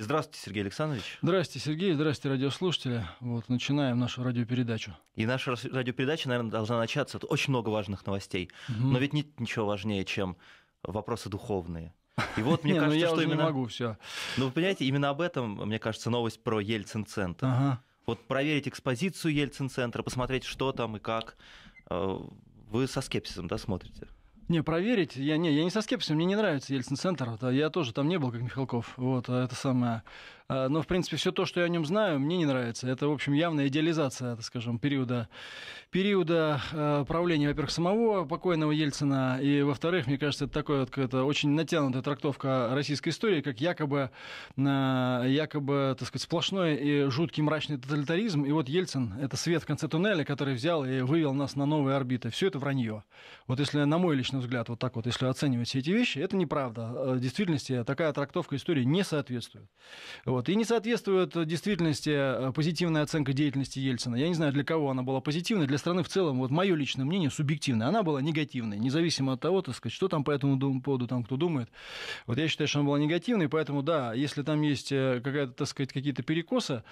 Здравствуйте, Сергей Александрович. Здравствуйте, Сергей. Здравствуйте, радиослушатели. Вот, начинаем нашу радиопередачу. И наша радиопередача, наверное, должна начаться. Это очень много важных новостей. Угу. Но ведь нет ничего важнее, чем вопросы духовные. И вот мне ну кажется, что именно... могу все. Ну, вы понимаете, именно об этом, мне кажется, новость про Ельцин-центр. Вот проверить экспозицию Ельцин-центра, посмотреть, что там и как. Э, вы со скепсисом, да, смотрите? Не, проверить, я не, я не со скепсисом, мне не нравится Ельцин-центр, а я тоже там не был, как Михалков, вот, а это самое, а, но, в принципе, все то, что я о нем знаю, мне не нравится. Это, в общем, явная идеализация, так скажем, периода, периода а, правления, во-первых, самого покойного Ельцина, и, во-вторых, мне кажется, это такое вот, это очень натянутая трактовка российской истории, как якобы, а, якобы, так сказать, сплошной и жуткий мрачный тоталитаризм. И вот Ельцин — это свет в конце туннеля, который взял и вывел нас на новые орбиты. Все это вранье. Вот если, на мой личный взгляд, вот так вот, если оценивать все эти вещи, это неправда. В действительности такая трактовка истории не соответствует. Вот. Вот. И не соответствует э, действительности э, позитивная оценка деятельности Ельцина. Я не знаю, для кого она была позитивной, для страны в целом, вот мое личное мнение субъективное, она была негативной, независимо от того, так сказать, что там по этому поводу там кто думает. Вот я считаю, что она была негативной, поэтому да, если там есть э, какая-то, так сказать, какие-то перекосы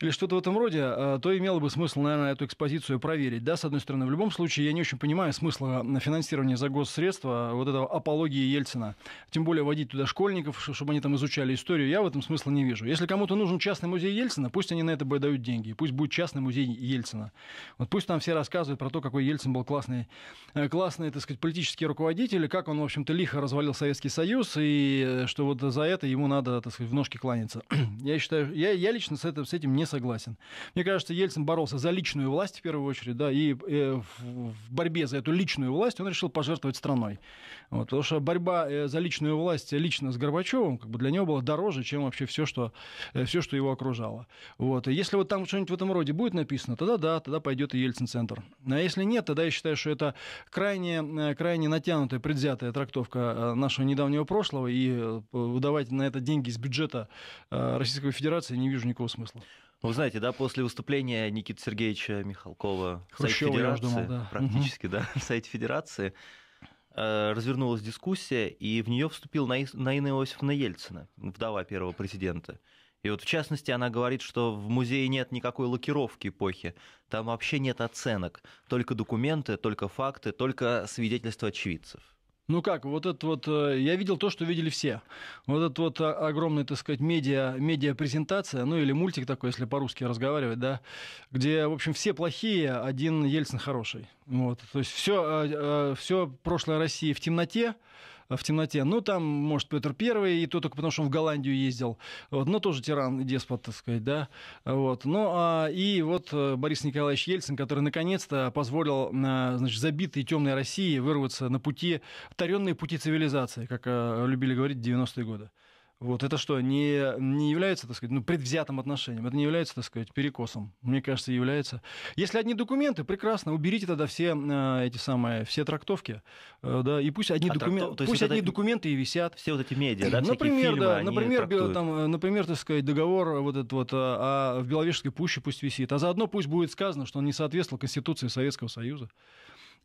или что-то в этом роде, то имело бы смысл, наверное, эту экспозицию проверить. Да, с одной стороны, в любом случае, я не очень понимаю смысла финансирования за госсредства вот этого апологии Ельцина. Тем более водить туда школьников, чтобы они там изучали историю. Я в этом смысла не вижу. Если кому-то нужен частный музей Ельцина, пусть они на это дают деньги. Пусть будет частный музей Ельцина. Вот пусть там все рассказывают про то, какой Ельцин был классный, э, классный так сказать, политический руководитель, и как он, в общем-то, лихо развалил Советский Союз, и э, что вот за это ему надо, так сказать, в ножки кланяться. Я считаю, я, я лично с, это, с этим не согласен. Мне кажется, Ельцин боролся за личную власть в первую очередь, да, и э, в, в борьбе за эту личную власть он решил пожертвовать страной. Вот, потому что борьба э, за личную власть лично с Горбачевым как бы для него была дороже, чем вообще все, что Э, все, что его окружало. Вот. И если вот там что-нибудь в этом роде будет написано, тогда да, тогда пойдет и Ельцин-центр. А если нет, тогда я считаю, что это крайне, э, крайне натянутая, предвзятая трактовка э, нашего недавнего прошлого, и выдавать на это деньги из бюджета Российской Федерации не вижу никакого смысла. Вы знаете, да, после выступления Никиты Сергеевича Михалкова Хрущева, в сайте Федерации, думал, да. практически, угу. да, в сайте Федерации, Э, развернулась дискуссия, и в нее вступил Наина Иосифовна Ельцина, вдова первого президента. И вот в частности она говорит, что в музее нет никакой лакировки эпохи, там вообще нет оценок, только документы, только факты, только свидетельства очевидцев. Ну как, вот это вот, э, я видел то, что видели все. Вот этот вот а, огромный, так сказать, медиа, медиа-презентация, ну или мультик такой, если по-русски разговаривать, да, где, в общем, все плохие, один Ельцин хороший. Вот, то есть все, а, а, все прошлое России в темноте, в темноте. Ну, там, может, Петр Первый, и то только потому, что он в Голландию ездил. Вот, но ну, тоже тиран и деспот, так сказать, да. Вот. Ну, а, и вот э, Борис Николаевич Ельцин, который наконец-то позволил э, значит, забитой темной России вырваться на пути, таренные пути цивилизации, как э, любили говорить в 90-е годы. Вот это что, не, не является, так сказать, ну, предвзятым отношением, это не является, так сказать, перекосом. Мне кажется, является. Если одни документы, прекрасно, уберите тогда все э, эти самые, все трактовки, э, да, и пусть одни, а докумен... трактов... пусть одни это... документы и висят. Все вот эти медиа, да, Например, фильмы, да, например, трактуют. там, э, например, так сказать, договор вот этот вот а, а в Беловежской пуще пусть висит, а заодно пусть будет сказано, что он не соответствовал Конституции Советского Союза.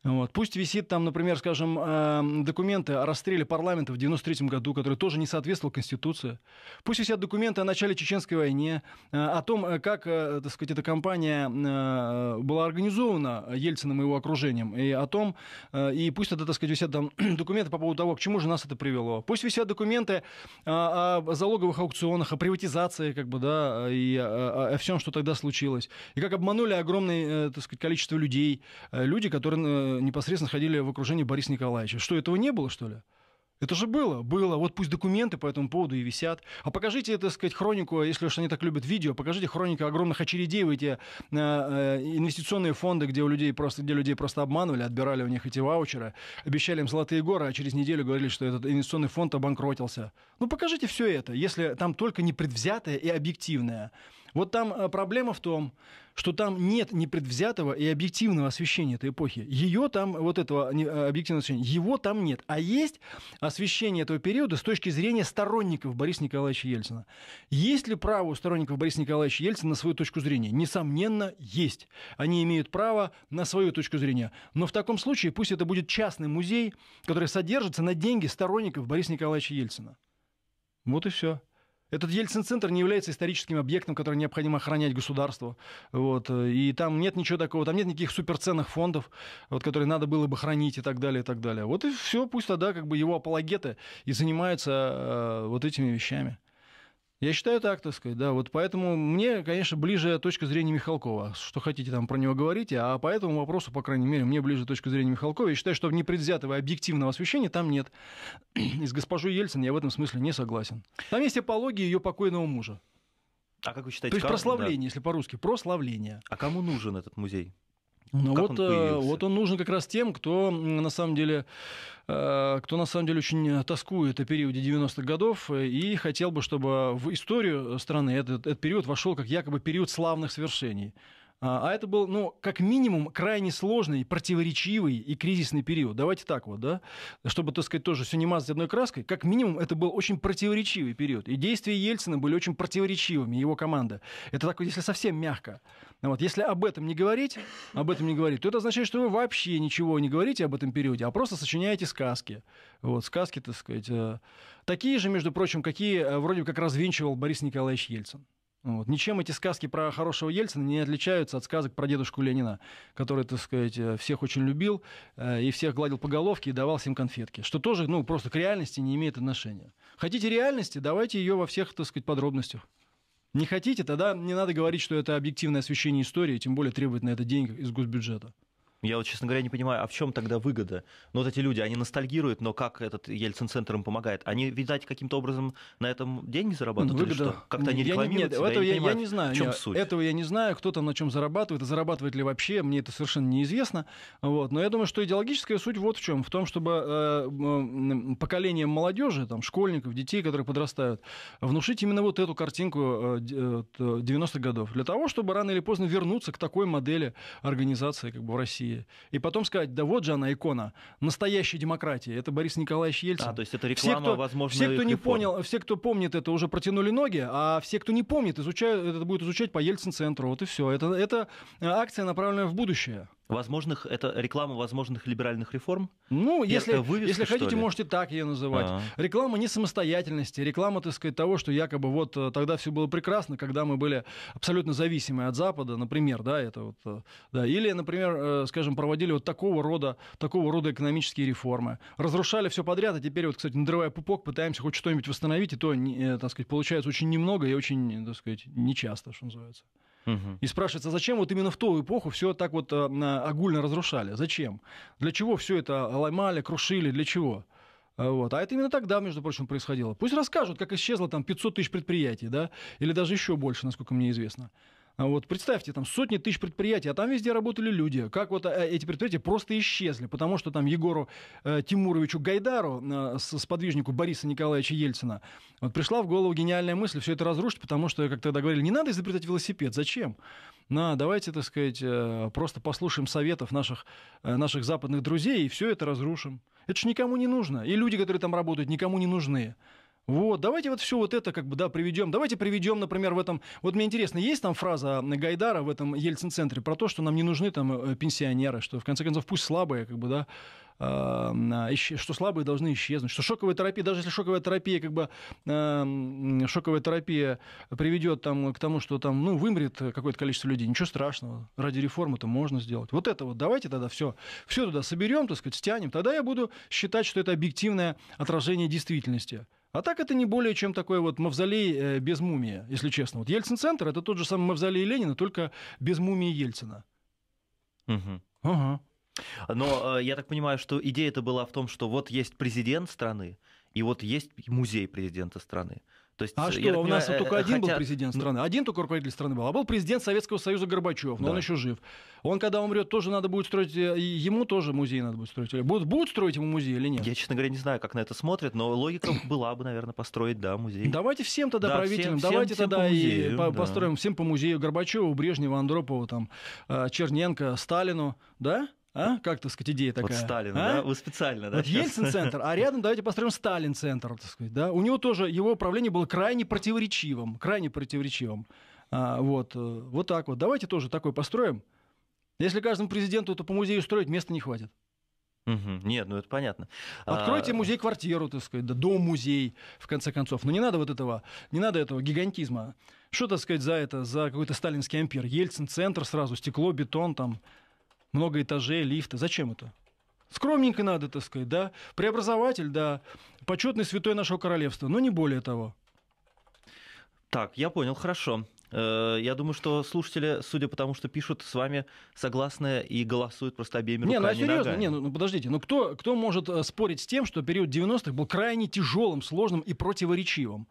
Вот. Пусть висит там, например, скажем, эм, документы о расстреле парламента в 93 году, который тоже не соответствовал Конституции. Пусть висят документы о начале Чеченской войны, э, о том, э, как, э, так сказать, эта кампания была организована Ельциным и его окружением, и о том, и пусть это, так сказать, висят там документы по поводу того, к чему же нас это привело. Пусть висят документы о залоговых аукционах, о приватизации, как бы, да, и о, о всем, что тогда случилось. И как обманули огромное, так сказать, количество людей, люди, которые Э, непосредственно ходили в окружении Бориса Николаевича. Что, этого не было, что ли? Это же было, было. Вот пусть документы по этому поводу и висят. А покажите, так сказать, хронику, если уж они так любят видео, покажите хронику огромных очередей в эти э, э инвестиционные фонды, где, у людей просто, где людей просто обманывали, отбирали у них эти ваучеры, обещали им золотые горы, а через неделю говорили, что этот инвестиционный фонд обанкротился. Ну покажите все это, если там только непредвзятое и объективное. Вот там э, проблема в том, что там нет непредвзятого и объективного освещения этой эпохи. Ее там, вот этого а, а, объективного освещения, его там нет. А есть освещение этого периода с точки зрения сторонников Бориса Николаевича Ельцина. Есть ли право у сторонников Бориса Николаевича Ельцина на свою точку зрения? Несомненно, есть. Они имеют право на свою точку зрения. Но в таком случае пусть это будет частный музей, который содержится на деньги сторонников Бориса Николаевича Ельцина. Вот и все. Этот Ельцин-центр не является историческим объектом, который необходимо охранять государство, Вот. Э, и там нет ничего такого, там нет никаких суперценных фондов, вот, которые надо было бы хранить и так далее, и так далее. Вот и все, пусть тогда как бы его апологеты и занимаются э, вот этими вещами. Я считаю так, так сказать, да. Вот поэтому мне, конечно, ближе точка зрения Михалкова. Что хотите там про него говорите, а по этому вопросу, по крайней мере, мне ближе точка зрения Михалкова. Я считаю, что непредвзятого объективного освещения там нет. И с госпожой Ельцин я в этом смысле не согласен. Там есть апология ее покойного мужа. А как вы считаете? То есть кому, прославление, да. если по-русски, прославление. А кому нужен этот музей? Ну, ну как вот, он э, вот он нужен как раз тем, кто на самом деле э, кто на самом деле очень тоскует о периоде 90-х годов э, и хотел бы, чтобы в историю страны этот, этот период вошел как якобы период славных свершений. А, а это был, ну, как минимум, крайне сложный, противоречивый и кризисный период. Давайте так вот, да? Чтобы, так сказать, тоже все не мазать одной краской, как минимум, это был очень противоречивый период. И действия Ельцина были очень противоречивыми, его команда. Это так, если совсем мягко. Вот, если об этом не говорить, об этом не говорить, то это означает, что вы вообще ничего не говорите об этом периоде, а просто сочиняете сказки. Вот, сказки, так сказать, э, такие же, между прочим, какие э, вроде бы как развенчивал Борис Николаевич Ельцин. Вот. Ничем эти сказки про хорошего Ельцина не отличаются от сказок про дедушку Ленина, который, так сказать, э, всех очень любил э, и всех гладил по головке и давал всем конфетки, что тоже, ну, просто к реальности не имеет отношения. Хотите реальности, давайте ее во всех, так сказать, подробностях. Не хотите, тогда не надо говорить, что это объективное освещение истории, тем более требует на это денег из госбюджета. Я вот, честно говоря, не понимаю, а в чем тогда выгода? Ну, вот эти люди, они ностальгируют, но как этот Ельцин-центр им помогает? Они, видать, каким-то образом на этом деньги зарабатывают выгода... или что? Как-то они рекламируют нет, себя? Этого я, не понимаю, я не знаю. В чем я, суть? Этого я не знаю, кто там на чем зарабатывает, и зарабатывает ли вообще, мне это совершенно неизвестно. Вот. Но я думаю, что идеологическая суть вот в чем. В том, чтобы э, поколением молодежи, там, школьников, детей, которые подрастают, внушить именно вот эту картинку 90-х э, э, годов. Для того, чтобы рано или поздно вернуться к такой модели организации как бы, в России. России. И потом сказать, да вот же она икона настоящей демократии. Это Борис Николаевич Ельцин. А, то есть это реклама, все, кто, возможно, Все, кто не реформ. понял, все, кто помнит это, уже протянули ноги, а все, кто не помнит, изучают, это будет изучать по Ельцин-центру. Вот и все. Это, это э, акция, направленная в будущее возможных, это реклама возможных либеральных реформ? Ну, если, вывеска, если хотите, ли? можете так ее называть. А-а-а. Реклама не самостоятельности, реклама, так сказать, того, что якобы вот э, тогда все было прекрасно, когда мы были абсолютно зависимы от Запада, например, да, это вот, э, да, или, например, э, скажем, проводили вот такого рода, такого рода экономические реформы, разрушали все подряд, а теперь вот, кстати, надрывая пупок, пытаемся хоть что-нибудь восстановить, и то, так сказать, получается очень немного и очень, так сказать, нечасто, что называется. Угу. И спрашивается, зачем вот именно в ту эпоху все так вот э, огульно разрушали? Зачем? Для чего все это ломали, крушили? Для чего? А вот. А это именно тогда, между прочим, происходило. Пусть расскажут, как исчезло там 500 тысяч предприятий, да, или даже еще больше, насколько мне известно. А вот представьте, там сотни тысяч предприятий, а там везде работали люди. Как вот э, эти предприятия просто исчезли, потому что там Егору э, Тимуровичу Гайдару, э, подвижнику Бориса Николаевича Ельцина, вот пришла в голову гениальная мысль все это разрушить, потому что, как тогда говорили, не надо изобретать велосипед, зачем? На, давайте, так сказать, э, просто послушаем советов наших, э, наших западных друзей и все это разрушим. Это же никому не нужно. И люди, которые там работают, никому не нужны. Вот, давайте вот все вот это как бы, да, приведем. Давайте приведем, например, в этом... Вот мне интересно, есть там фраза Гайдара в этом Ельцин-центре про то, что нам не нужны там э, пенсионеры, что в конце концов пусть слабые, как бы, да, а, что слабые должны исчезнуть, что шоковая терапия, даже если шоковая терапия, как бы, шоковая терапия приведет там к тому, что там, ну, вымрет какое-то количество людей, ничего страшного, ради реформы это можно сделать. Вот это вот, давайте тогда все, все туда соберем, так сказать, стянем, тогда я буду считать, что это объективное отражение действительности. А так это не более чем такой вот мавзолей э, без мумии, если честно. Вот Ельцин-центр — это тот же самый мавзолей Ленина, только без мумии Ельцина. Угу. Ага. Но э, я так понимаю, что идея это была в том, что вот есть президент страны, и вот есть музей президента страны. То есть, а э, что, понимаю, у нас э, только э, один хотят... был президент ну страны, один только руководитель страны был, а был президент Советского Союза Горбачев, но да. он еще жив. Он, когда умрет, тоже надо будет строить, э, ему тоже музей надо будет строить. будут, будут строить ему музей или нет? Я, честно говоря, не знаю, как на это смотрят, но логика была бы, наверное, построить, да, музей. Давайте всем тогда да, правителям, всем, давайте всем, тогда всем по музею, и по, да. построим всем по музею Горбачеву, Брежневу, Андропову, там, Черненко, Сталину, да? А? Как, так сказать, идея такая? Вот Сталин, а? да? Вы специально, да? Вот Ельцин-центр, а рядом давайте построим Сталин-центр, так сказать, да? У него тоже, его управление было крайне противоречивым, крайне противоречивым. А, вот, э, вот так вот. Давайте тоже такой построим. Если каждому президенту это по музею строить, места не хватит. Угу. Нет, ну это понятно. А Откройте а... музей-квартиру, так сказать, да, дом-музей, в конце концов. Но не надо вот этого, не надо этого гигантизма. Что, так сказать, за это, за какой-то сталинский ампир? Ельцин-центр сразу, стекло, бетон там много этажей, лифта. Зачем это? Скромненько надо, так сказать, да? Преобразователь, да, почетный святой нашего королевства, но не более того. Так, я понял, хорошо. Э, я думаю, что слушатели, судя по тому, что пишут, с вами согласны и голосуют просто обеими руками. Не, ну а серьезно, не, ну, ну подождите, ну кто, кто может э, спорить с тем, что период 90-х был крайне тяжелым, сложным и противоречивым?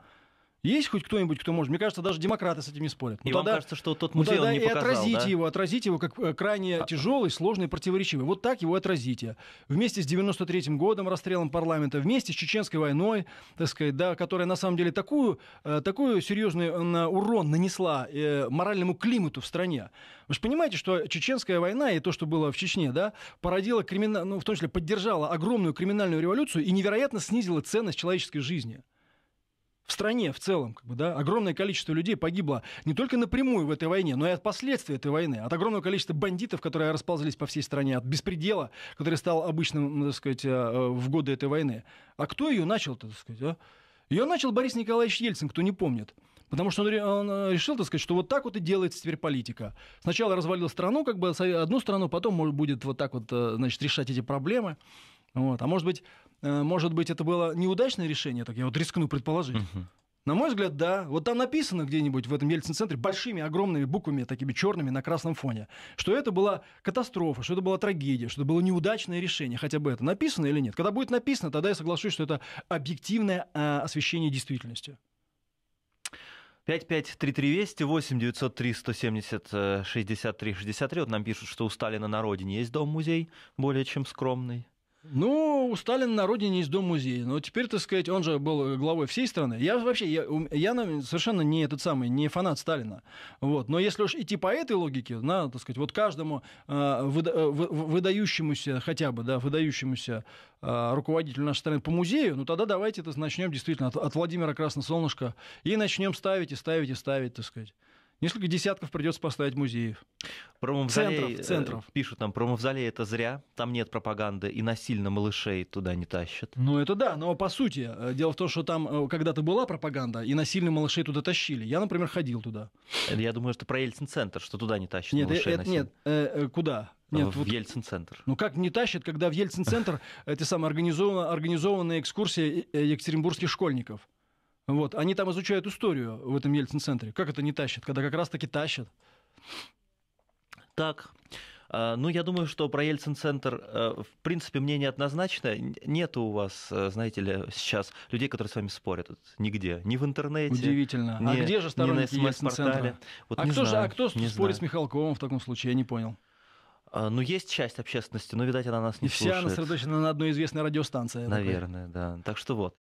Есть хоть кто-нибудь, кто может? Мне кажется, даже демократы с этим не спорят. Но и ну, тогда, вам кажется, что тот музей ну, он не показал, и отразите да? его, отразите его как э, крайне а... тяжелый, сложный, противоречивый. Вот так его отразите. Вместе с 93-м годом, расстрелом парламента, вместе с чеченской войной, так сказать, да, которая на самом деле такую, э, такую серьезный э, урон нанесла моральному климату в стране. Вы же понимаете, что чеченская война и то, что было в Чечне, да, породила криминал, ну, в том числе поддержала огромную криминальную революцию и невероятно снизила ценность человеческой жизни в стране в целом, как бы, да, огромное количество людей погибло не только напрямую в этой войне, но и от последствий этой войны, от огромного количества бандитов, которые расползались по всей стране, от беспредела, который стал обычным, ну, так сказать, э, в годы этой войны. А кто ее начал-то, так сказать, а? Ее начал Борис Николаевич Ельцин, кто не помнит. Потому что он, он э, решил, так сказать, что вот так вот и делается теперь политика. Сначала развалил страну, как бы одну страну, потом может, будет вот так вот, э, значит, решать эти проблемы. Вот. А может быть, Э, может быть, это было неудачное решение, так я вот рискну предположить. На мой взгляд, да. Вот там написано где-нибудь в этом Ельцин-центре большими, огромными буквами, такими черными на красном фоне, что это была катастрофа, что это была трагедия, что это было неудачное решение, хотя бы это написано или нет. Когда будет написано, тогда я соглашусь, что это объективное э, освещение действительности. 553320, 8 903 170 63 63. Вот нам пишут, что у Сталина на родине есть дом-музей, более чем скромный. Ну, у Сталина на родине есть дом-музей. Но теперь, так сказать, он же был главой всей страны. Я вообще, я, я ну, совершенно не этот самый, не фанат Сталина. Вот. Но если уж идти по этой логике, надо, так сказать, вот каждому э, выда, э, выдающемуся, хотя бы, да, выдающемуся э, руководителю нашей страны по музею, ну тогда давайте это начнем действительно от, от Владимира Красносолнышко и начнем ставить и ставить и ставить, так сказать. Несколько десятков придется поставить музеев. Про мавзолей, центров, э, центров. Пишут нам, про мавзолей это зря, там нет пропаганды, и насильно малышей туда не тащат. Ну это да, но по сути, э, дело в том, что там э, когда-то была пропаганда, и насильно малышей туда тащили. Я, например, ходил туда. Я думаю, что про Ельцин-центр, что туда не тащат нет, малышей. Это, нет, э, куда? Нет, в вот, Ельцин-центр. Ну как не тащат, когда в Ельцин-центр это самая организованная, организованная экскурсия екатеринбургских школьников. Вот, они там изучают историю в этом Ельцин-центре. Как это не тащат, когда как раз-таки тащат? Так. А, ну, я думаю, что про Ельцин-центр, э, в принципе, мнение однозначное. Нету у вас, э, знаете ли, сейчас людей, которые с вами спорят вот, нигде. Ни в интернете. Удивительно. А ни, а где же сторонники Ельцин-центра? Вот, а, кто же, а кто спорит знаю. с Михалковым в таком случае? Я не понял. А, ну, есть часть общественности, но, видать, она нас не и слушает. И вся она сосредоточена на одной известной радиостанции. Наверное, такой. да. Так что вот.